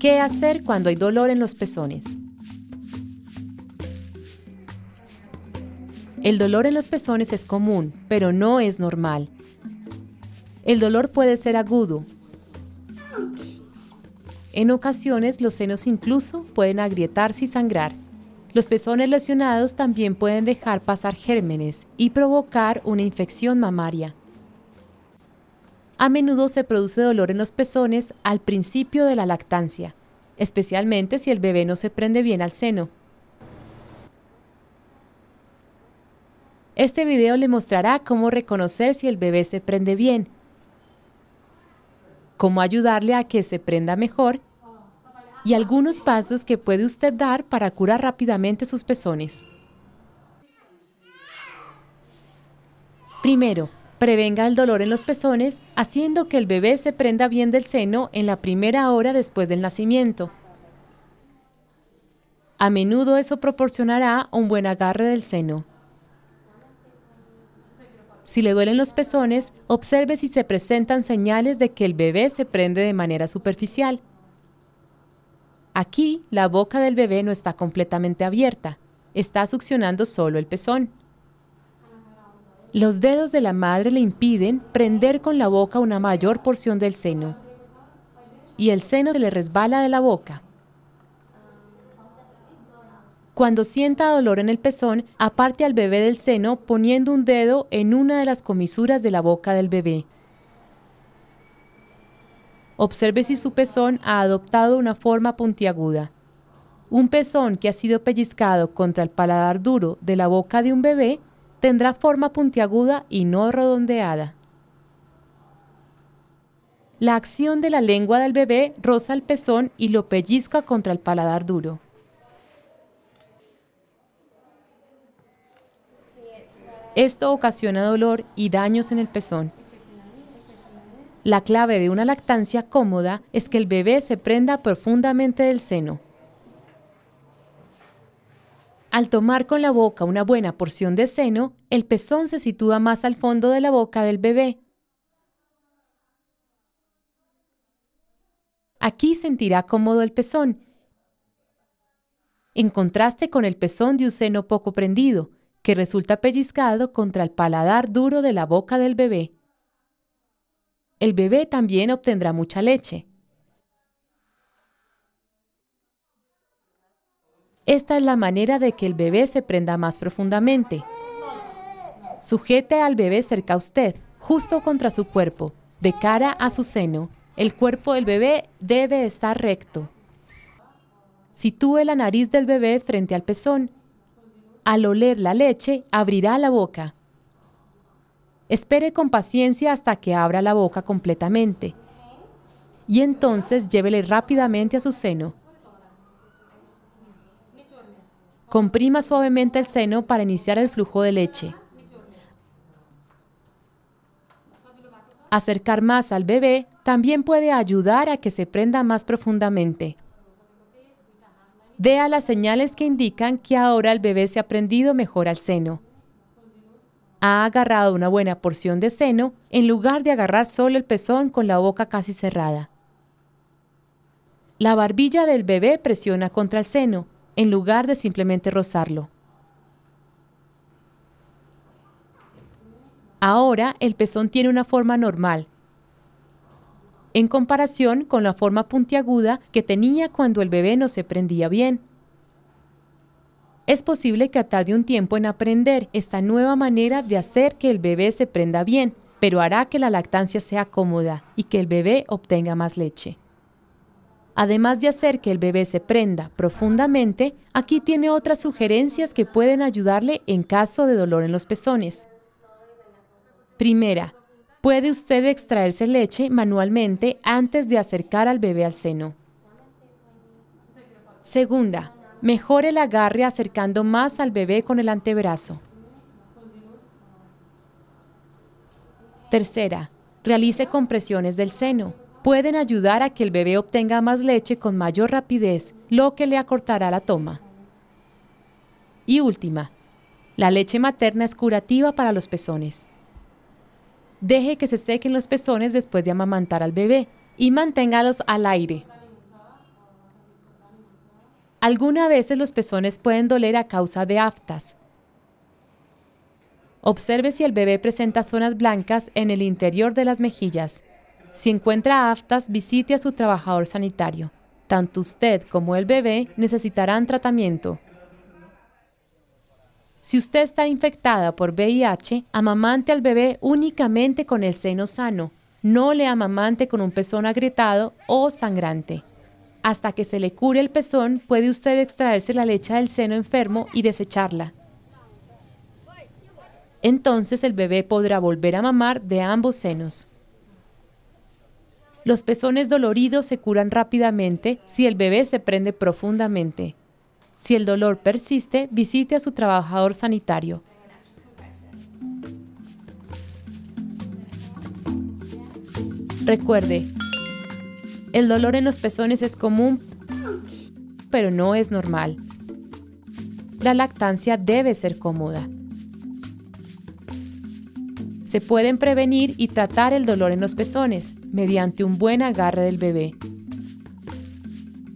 ¿Qué hacer cuando hay dolor en los pezones? El dolor en los pezones es común, pero no es normal. El dolor puede ser agudo. En ocasiones los senos incluso pueden agrietarse y sangrar. Los pezones lesionados también pueden dejar pasar gérmenes y provocar una infección mamaria a menudo se produce dolor en los pezones al principio de la lactancia, especialmente si el bebé no se prende bien al seno. Este video le mostrará cómo reconocer si el bebé se prende bien, cómo ayudarle a que se prenda mejor y algunos pasos que puede usted dar para curar rápidamente sus pezones. Primero, Prevenga el dolor en los pezones haciendo que el bebé se prenda bien del seno en la primera hora después del nacimiento. A menudo eso proporcionará un buen agarre del seno. Si le duelen los pezones, observe si se presentan señales de que el bebé se prende de manera superficial. Aquí, la boca del bebé no está completamente abierta, está succionando solo el pezón. Los dedos de la madre le impiden prender con la boca una mayor porción del seno y el seno le resbala de la boca. Cuando sienta dolor en el pezón, aparte al bebé del seno poniendo un dedo en una de las comisuras de la boca del bebé. Observe si su pezón ha adoptado una forma puntiaguda. Un pezón que ha sido pellizcado contra el paladar duro de la boca de un bebé Tendrá forma puntiaguda y no redondeada. La acción de la lengua del bebé roza el pezón y lo pellizca contra el paladar duro. Esto ocasiona dolor y daños en el pezón. La clave de una lactancia cómoda es que el bebé se prenda profundamente del seno. Al tomar con la boca una buena porción de seno, el pezón se sitúa más al fondo de la boca del bebé. Aquí sentirá cómodo el pezón, en contraste con el pezón de un seno poco prendido, que resulta pellizcado contra el paladar duro de la boca del bebé. El bebé también obtendrá mucha leche, Esta es la manera de que el bebé se prenda más profundamente. Sujete al bebé cerca a usted, justo contra su cuerpo, de cara a su seno. El cuerpo del bebé debe estar recto. Sitúe la nariz del bebé frente al pezón. Al oler la leche, abrirá la boca. Espere con paciencia hasta que abra la boca completamente. Y entonces llévele rápidamente a su seno. Comprima suavemente el seno para iniciar el flujo de leche. Acercar más al bebé también puede ayudar a que se prenda más profundamente. Vea las señales que indican que ahora el bebé se ha prendido mejor al seno. Ha agarrado una buena porción de seno en lugar de agarrar solo el pezón con la boca casi cerrada. La barbilla del bebé presiona contra el seno, en lugar de simplemente rozarlo. Ahora el pezón tiene una forma normal, en comparación con la forma puntiaguda que tenía cuando el bebé no se prendía bien. Es posible que tarde un tiempo en aprender esta nueva manera de hacer que el bebé se prenda bien, pero hará que la lactancia sea cómoda y que el bebé obtenga más leche. Además de hacer que el bebé se prenda profundamente, aquí tiene otras sugerencias que pueden ayudarle en caso de dolor en los pezones. Primera, puede usted extraerse leche manualmente antes de acercar al bebé al seno. Segunda, mejore el agarre acercando más al bebé con el antebrazo. Tercera, realice compresiones del seno pueden ayudar a que el bebé obtenga más leche con mayor rapidez, lo que le acortará la toma. Y última, la leche materna es curativa para los pezones. Deje que se sequen los pezones después de amamantar al bebé y manténgalos al aire. Algunas veces los pezones pueden doler a causa de aftas. Observe si el bebé presenta zonas blancas en el interior de las mejillas. Si encuentra aftas, visite a su trabajador sanitario. Tanto usted como el bebé necesitarán tratamiento. Si usted está infectada por VIH, amamante al bebé únicamente con el seno sano. No le amamante con un pezón agrietado o sangrante. Hasta que se le cure el pezón, puede usted extraerse la leche del seno enfermo y desecharla. Entonces el bebé podrá volver a mamar de ambos senos. Los pezones doloridos se curan rápidamente si el bebé se prende profundamente. Si el dolor persiste, visite a su trabajador sanitario. Recuerde, el dolor en los pezones es común, pero no es normal. La lactancia debe ser cómoda. Se pueden prevenir y tratar el dolor en los pezones mediante un buen agarre del bebé.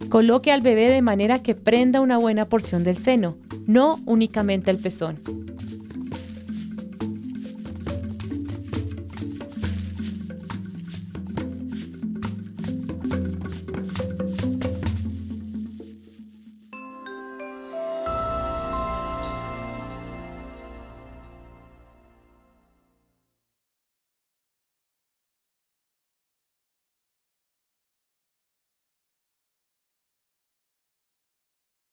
Coloque al bebé de manera que prenda una buena porción del seno, no únicamente el pezón.